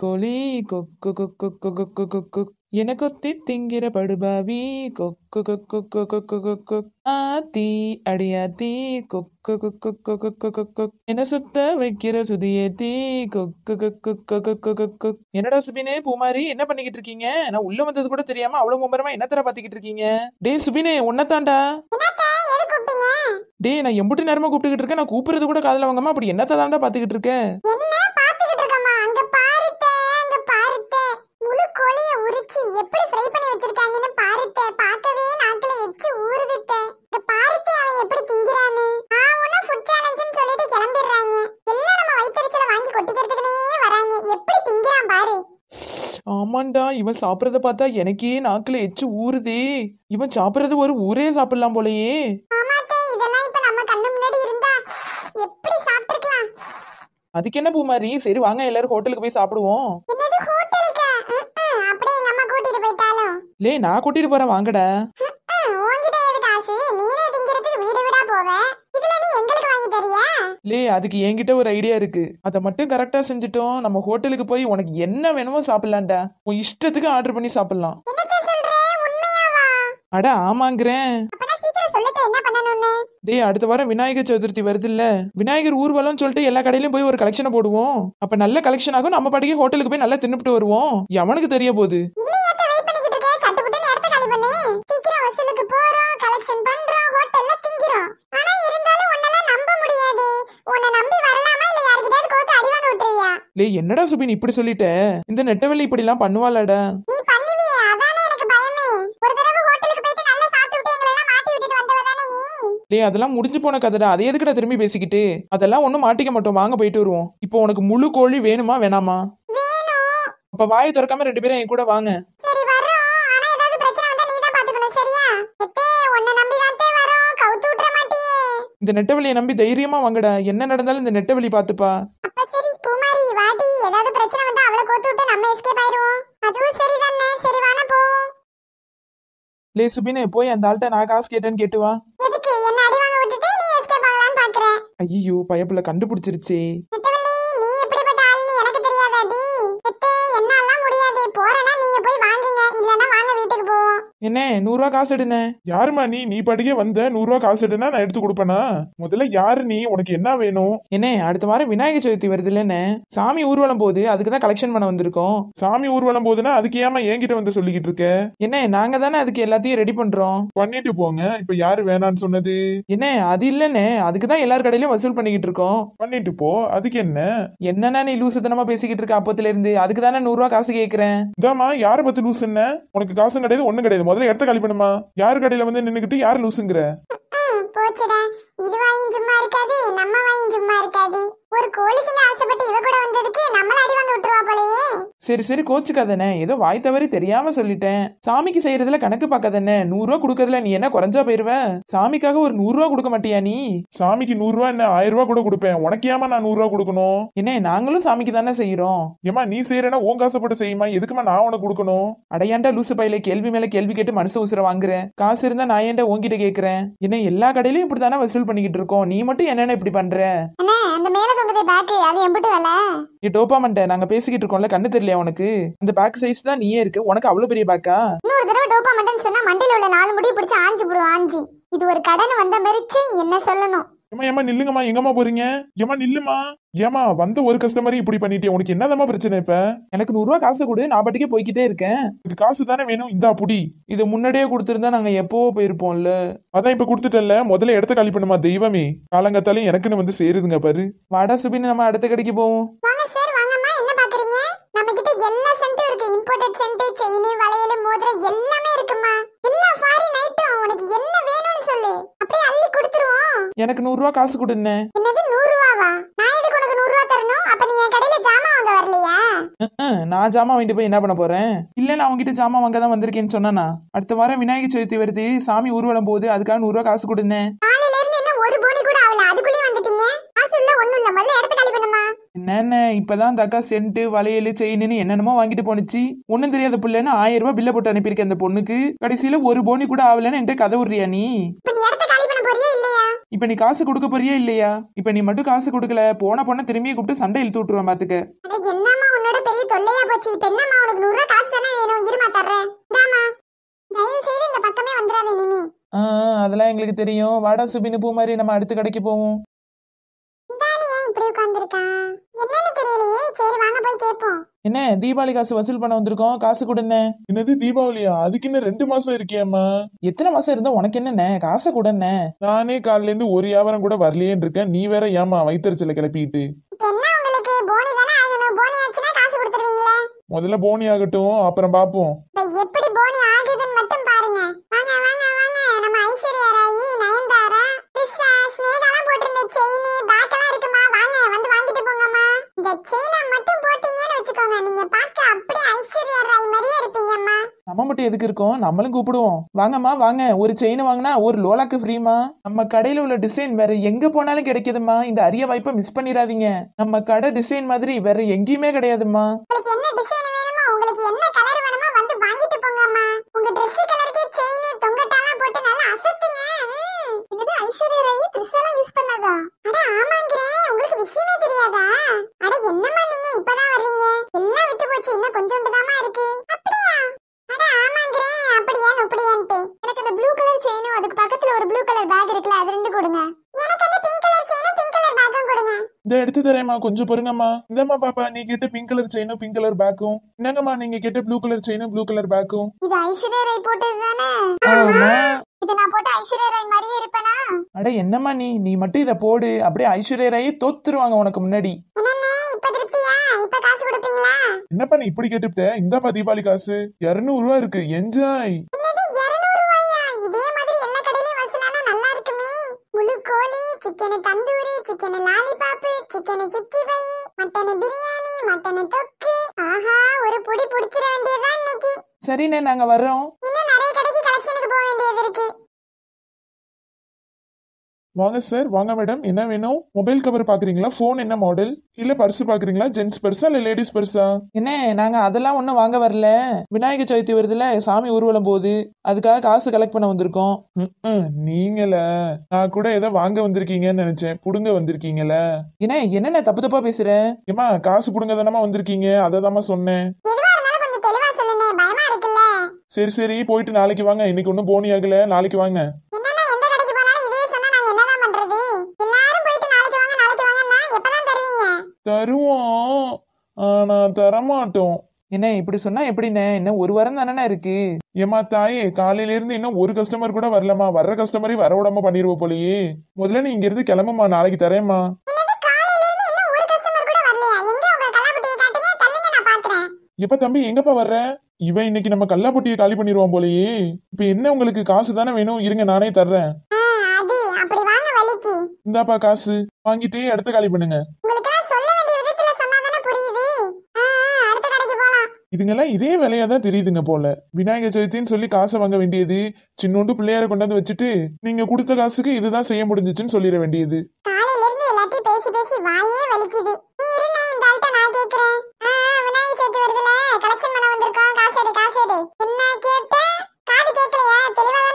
கோழி கொக்கு கொக்கு கொக்கு கொக்கு கொக்கு என கொத்தி திங்கிற படுபாவி கொக்கு கொக்கு கொக்கு கொக்கு ஆத்தி அடியாத்தி கொக்கு கொக்கு கொக்கு கொக்கு கொக்கு என சுத்த வைக்கிற சுதியேத்தி கொக்கு கொக்கு கொக்கு கொக்கு கொக்கு என்னடா சுபினே பூமாரி என்ன பண்ணிக்கிட்டு இருக்கீங்க நான் உள்ள வந்தது கூட தெரியாம அவ்வளவு மும்பரமா என்ன தர பாத்துக்கிட்டு இருக்கீங்க டே சுபினே உன்னதாண்டா டேய் நான் எம்புட்டு நேரமா கூப்பிட்டுக்கிட்டு இருக்கேன் நான் கூப்பிடுறது கூட காதல வாங்கம்மா அப்படி என்னத்தை பாத்துக்கிட்டு இருக்கேன் ஏண்டா இவன் சாப்பிட்றத பார்த்தா எனக்கே நாக்குல எச்சு ஊறுதே இவன் சாப்பிட்றது ஒரு ஊரே சாப்பிடலாம் போலயே அதுக்கு என்ன பூமாரி சரி வாங்க எல்லாரும் ஹோட்டலுக்கு போய் சாப்பிடுவோம் லே நான் கூட்டிட்டு போறேன் வாங்கடா லே அதுக்கு என்கிட்ட ஒரு ஐடியா இருக்கு அதை மட்டும் கரெக்டா செஞ்சுட்டோம் நம்ம ஹோட்டலுக்கு போய் உனக்கு என்ன வேணுமோ சாப்பிடலாம்டா உன் இஷ்டத்துக்கு ஆர்டர் பண்ணி சாப்பிடலாம் அட ஆமாங்கிறேன் டேய் அடுத்த வாரம் விநாயகர் சதுர்த்தி வருது இல்ல விநாயகர் ஊர்வலம் சொல்லிட்டு எல்லா கடையிலயும் போய் ஒரு கலெக்ஷனை போடுவோம் அப்ப நல்ல கலெக்ஷன் ஆகும் நம்ம பாட்டுக்கு ஹோட்டலுக்கு போய் நல்லா தின்னுபிட்டு வருவோம் எவனுக்கு தெரிய போகுது கலெக்ஷன் பண்றோம் ஹோட்டல்ல திங்கிறோம் ஆனா இருந்தாலும் வாங்க என்னடா சுபி இப்படி சொல்லிட்ட இந்த நெட்டவெளி இப்படி எல்லாம் பண்ணுவாளடா நீ பண்ணுவியே அதானே எனக்கு பயமே ஒரு தடவை ஹோட்டலுக்கு நல்லா எங்களை மாட்டி விட்டுட்டு வந்தவதானே நீ அதெல்லாம் முடிஞ்சு போன கதைடா அதை எதுக்குடா திரும்பி பேசிக்கிட்டு அதெல்லாம் ஒண்ணும் மாட்டிக்க மாட்டோம் வாங்க போயிட்டு வருவோம் இப்போ உனக்கு முழு கோழி வேணுமா வேணாமா அப்ப வாயை திறக்காம ரெண்டு பேரும் என் கூட வாங்க சரி இந்த நெட்டவழியை நம்பி தைரியமா வாங்கடா என்ன நடந்தாலும் இந்த நெட்டவழி பாத்துப்பா சரி பிரச்சனை சரி சுபினே போய் அந்த ஆள்கிட்ட நான் காசு கேட்டேன்னு கேட்டுவா ஐயோ பயப்புல கண்டுபிடிச்சிருச்சே என்ன நூறுரூவா காசு எடுன யாருமா நீ நீ பாட்டுக்கே வந்த நூறுரூவா காசு எடுனா நான் எடுத்து கொடுப்பேனா முதல்ல யாரு நீ உனக்கு என்ன வேணும் என்ன அடுத்த வாரம் விநாயகர் சதுர்த்தி வருது இல்லன்னு சாமி ஊர்வலம் போது அதுக்கு தான் கலெக்ஷன் பண்ண வந்திருக்கோம் சாமி ஊர்வலம் போதுன்னா அதுக்கு ஏமா என்கிட்ட வந்து சொல்லிக்கிட்டு இருக்க என்ன நாங்க தானே அதுக்கு எல்லாத்தையும் ரெடி பண்றோம் பண்ணிட்டு போங்க இப்ப யாரு வேணான்னு சொன்னது என்ன அது இல்லன்னு அதுக்கு தான் எல்லார் கடையிலயும் வசூல் பண்ணிக்கிட்டு இருக்கோம் பண்ணிட்டு போ அதுக்கு என்ன என்னன்னா நீ தனமா பேசிக்கிட்டு இருக்க அப்பத்துல இருந்து அதுக்கு தானே நூறுரூவா காசு கேக்குறேன் இதாமா யாரை பத்தி லூசுன்ன உனக்கு காசும் கிடையாது ஒண்ணும் கிடையாது முதல்ல இடத்த காலி பண்ணுமா யாரு கடையில வந்து நின்னுக்கிட்டு யார் லூசுங்கிற போச்சுடா இது வாயும் சும்மா இருக்காது நம்ம வாயும் சும்மா இருக்காது ஒரு கோழிக்குன்னு ஆசைப்பட்டு இவ கூட வந்ததுக்கு நம்மள அடி வந்து விட்டுருவா போலயே சரி சரி கோச்சுக்காதனே ஏதோ வாய் தவறி தெரியாம சொல்லிட்டேன் சாமிக்கு செய்யறதுல கணக்கு பார்க்காதண்ணே நூறு ரூபா கொடுக்கறதுல நீ என்ன குறைஞ்சா போயிருவ சாமிக்காக ஒரு நூறு ரூபா கொடுக்க மாட்டியா நீ சாமிக்கு நூறு ரூபா என்ன ஆயிரம் ரூபா கூட கொடுப்பேன் உனக்கு ஏமா நான் நூறு ரூபா கொடுக்கணும் என்ன நாங்களும் சாமிக்கு தானே செய்யறோம் ஏமா நீ செய்யறனா உன் காசுப்பட்டு செய்யுமா எதுக்குமா நான் உனக்கு கொடுக்கணும் அடையாண்டா லூசு பையில கேள்வி மேல கேள்வி கேட்டு மனசு உசுர வாங்குறேன் காசு இருந்தா நான் ஏன்டா உங்ககிட்ட கேக்குறேன் என்ன எல்லா கடையிலயும் இப்படி வசூல் பண்ணிக்கிட்டு இருக்கோம் நீ மட்டும் என்னென்ன இப்படி பண்ற அந்த மேல தொங்குதே பேக்கு அது எம்பிட்டு வரல நீ மண்டே நாங்க பேசிக்கிட்டு இருக்கோம்ல கண்ணு தெரியல உனக்கு இந்த பேக் சைஸ் தான் நீயே இருக்கு உனக்கு அவ்வளவு பெரிய பேக்கா இன்னொரு தடவை டோப்பாமன்ட்டன்னு சொன்னா மண்டையில உள்ள நாலு முடி பிடிச்சு ஆஞ்சு போடுவோம் ஆஞ்சி இது ஒரு கடன் வந்த மாதிரி என்ன சொல்லணும் ஏமா ஏமா நில்லுங்கம்மா எங்கம்மா போறீங்க ஏமா நில்லுமா ஏமா வந்த ஒரு கஸ்டமரையும் இப்படி பண்ணிட்டே உனக்கு என்னதம்மா பிரச்சனை இப்ப எனக்கு ரூபா காசு கொடு நான் பாட்டுக்கே போய்கிட்டே இருக்கேன் இது காசு தானே வேணும் இந்த புடி இதை முன்னாடியே கொடுத்துருந்தா நாங்க எப்பவோ போயிருப்போம்ல அதான் இப்ப கொடுத்துட்டல முதல்ல இடத்த காலி பண்ணுமா தெய்வமே காலங்கத்தாலும் எனக்குன்னு வந்து சேருதுங்க பாரு வட சுபின் நம்ம அடுத்த கடைக்கு போவோம் வாங்க சார் வாங்கம்மா என்ன பாக்குறீங்க நம்ம கிட்ட எல்லா இருக்கு இம்போர்ட்டட் சென்ட் எனக்கு நூறு ரூபா காசு கொடுண்ணே நூறு நூறுரூவாவா நான் எதுக்கு நான் ஜாமான் வாங்கிட்டு போய் என்ன பண்ண போறேன் இல்ல நான் உங்ககிட்ட ஜாமான் வாங்க தான் வந்திருக்கேன்னு சொன்னா அடுத்த வாரம் விநாயகர் சதுர்த்தி வருது சாமி ஊர்வலம் போகுது அதுக்காக நூறுரூவா காசு கொடுண்ணே ஒரு போனி கூட ஆகல அதுக்குள்ளே வந்துட்டீங்க காசு இல்ல ஒண்ணும் இல்ல முதல்ல எடுத்து காலி பண்ணுமா என்னென்ன இப்பதான் தக்கா சென்ட்டு வளையல் செயின்னு என்னென்னமோ வாங்கிட்டு போனுச்சு ஒன்னும் தெரியாத பிள்ளைன்னு ஆயிரம் ரூபாய் பில்ல போட்டு அனுப்பியிருக்கேன் அந்த பொண்ணுக்கு கடைசியில ஒரு போனி கூட ஆகலன்னு என்கிட்ட கதை விடுறியா நீ இப்ப காலி பண்ண போறியா இல்ல இப்ப நீ காசு கொடுக்க போறியா இல்லையா இப்ப நீ மட்டும் காசு கொடுக்கல போன பொண்ண திரும்பியே கூப்பிட்டு சண்டை இழுத்து விட்டுருவேன் பாத்துக்க அதெல்லாம் எங்களுக்கு தெரியும் வாடா சுபினு பூ மாதிரி நம்ம அடுத்து கடைக்கு போவோம் என்னன்னு தெரியலையே சரி வாங்க போய் கேட்போம் என்ன தீபாவளி காசு வசூல் பண்ண வந்திருக்கோம் காசு கொடுங்க என்னது தீபாவளியா அதுக்கு இன்னும் ரெண்டு மாசம் இருக்கியம்மா எத்தனை மாசம் இருந்தா உனக்கு என்னென்ன காசு கொடுங்க நானே காலில இருந்து ஒரு வியாபாரம் கூட வரலையேன்னு இருக்கேன் நீ வேற ஏமா வயிற்றுச்சல கிளப்பிட்டு முதல்ல போனி ஆகட்டும் அப்புறம் பாப்போம் கூப்பிட்டு எதுக்கு இருக்கோம் நம்மளும் கூப்பிடுவோம் வாங்கம்மா வாங்க ஒரு செயின் வாங்கினா ஒரு லோலாக்கு ஃப்ரீமா நம்ம கடையில உள்ள டிசைன் வேற எங்க போனாலும் கிடைக்குதுமா இந்த அரிய வாய்ப்பை மிஸ் பண்ணிடாதீங்க நம்ம கடை டிசைன் மாதிரி வேற எங்கேயுமே கிடையாதுமா ஐஸ்வர்யா ராய் ட்ரெஸ் எல்லாம் யூஸ் பண்ணாதா அட ஆமாங்கறே உங்களுக்கு விஷயமே தெரியாதா சரிம்மா கொஞ்சம் பொறுங்கம்மா இந்தம்மா பாப்பா நீ கேட்ட பிங்க் கலர் செயினும் பிங்க் கலர் பேக்கும் என்னங்கம்மா நீங்க கேட்ட ப்ளூ கலர் செயினும் ப்ளூ கலர் பேக்கும் இது ஐஸ்வர்யா ராய் போட்டது இது நான் போட்ட ஐஸ்வர்யா ராய் மாதிரியே இருப்பேனா அட என்னம்மா நீ நீ மட்டும் இத போடு அப்படியே ஐஸ்வர்யா ராயே தோத்துருவாங்க உனக்கு முன்னாடி என்னப்பா நீ இப்படி கேட்டுட்ட இந்தாப்பா தீபாவளி காசு இருநூறு ரூபா இருக்கு என்ஜாய் நல்லா chicken tandoori chicken lollipop chicken sixty five mutton biryani mutton தொக்கு ஆஹா ஒரு புடி புடிச்சிட வேண்டியதுதான் இன்னைக்கு சரிண்ணே நாங்க வர்றோம் இன்னும் நிறைய கடைக்கு வாங்க சார் வாங்க மேடம் என்ன வேணும் மொபைல் கவர் பாக்குறீங்களா ஃபோன் என்ன மாடல் இல்ல பர்சு பாக்குறீங்களா ஜென்ட்ஸ் பர்சா இல்ல லேடிஸ் பர்சா என்ன நாங்க அதெல்லாம் ஒன்றும் வாங்க வரல விநாயகர் சதுர்த்தி வருதுல சாமி ஊர்வலம் போகுது அதுக்காக காசு கலெக்ட் பண்ண வந்திருக்கோம் நீங்கள நான் கூட ஏதோ வாங்க வந்திருக்கீங்கன்னு நினைச்சேன் புடுங்க வந்திருக்கீங்கள என்ன என்னென்ன தப்பு தப்பா பேசுறேன் ஏமா காசு புடுங்க தானமா வந்திருக்கீங்க அதை தாமா சொன்னேன் சரி சரி போயிட்டு நாளைக்கு வாங்க இன்னைக்கு ஒன்றும் போனி ஆகல நாளைக்கு வாங்க தருவோம் ஆனா தரமாட்டோம் என்ன இப்படி சொன்னா எப்படிண்ணே இன்னும் ஒரு வாரம் தானே இருக்கு ஏமா தாயே காலையில இருந்து இன்னும் ஒரு கஸ்டமர் கூட வரலமா வர்ற கஸ்டமரே வர விடாம பண்ணிடுவோம் போலயே முதல்ல நீ இங்க இருந்து கிளம்புமா நாளைக்கு தரேம்மா எப்ப தம்பி எங்கப்பா வர்ற இவன் இன்னைக்கு நம்ம கல்லாப்பட்டியை காலி பண்ணிருவான் போலயே இப்ப என்ன உங்களுக்கு காசு தானே வேணும் இருங்க நானே தர்றேன் இந்தாப்பா காசு வாங்கிட்டு அடுத்த காலி பண்ணுங்க இதுங்கெல்லாம் இதே வேலையா தான் தெரியுதுங்க போல விநாயகர் சதுர்த்தின்னு சொல்லி காசை வாங்க வேண்டியது சின்னோண்டு பிள்ளையார கொண்டாந்து வச்சுட்டு நீங்க கொடுத்த காசுக்கு இதுதான் செய்ய முடிஞ்சிச்சுன்னு சொல்லிட வேண்டியது பேசி பேசி வாயே வலிக்குது என்ன கேட்ட காது கேட்கலையா தெளிவா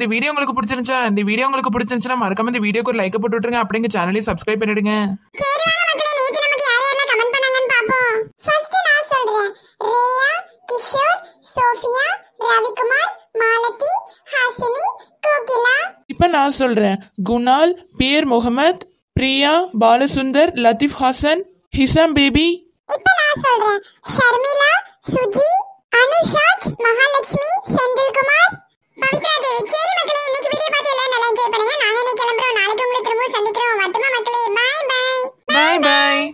இந்த வீடியோ உங்களுக்கு பிடிச்சிருந்துச்சா இந்த வீடியோ உங்களுக்கு பிடிச்சிருந்தா மறக்காம இந்த வீடியோக்கு ஒரு லைக் போட்டு விட்டுருங்க அப்படிங்க சேனலையும் சப்ஸ்கிரைப் பண்ணிடுங்க இப்போ நான் சொல்றேன் குணால் பியர் முகமத் பிரியா பாலசுந்தர் லத்தீப் ஹாசன் ஹிசாம் பேபி இப்போ நான் சொல்றேன் ஷர்மிளா சுஜி அனுஷாத் மகாலட்சுமி செந்தில்குமார் பவித்ரா தேவி சரி மக்களே இன்னைக்கு வீடியோ பார்த்து எல்லாம் நல்லா என்ஜாய் பண்ணுங்க நாங்க இன்னைக்கு கிளம்புறோம் நாளைக்கு உங்களை திரும்ப சந்திக்கிறோம் பாய் பாய்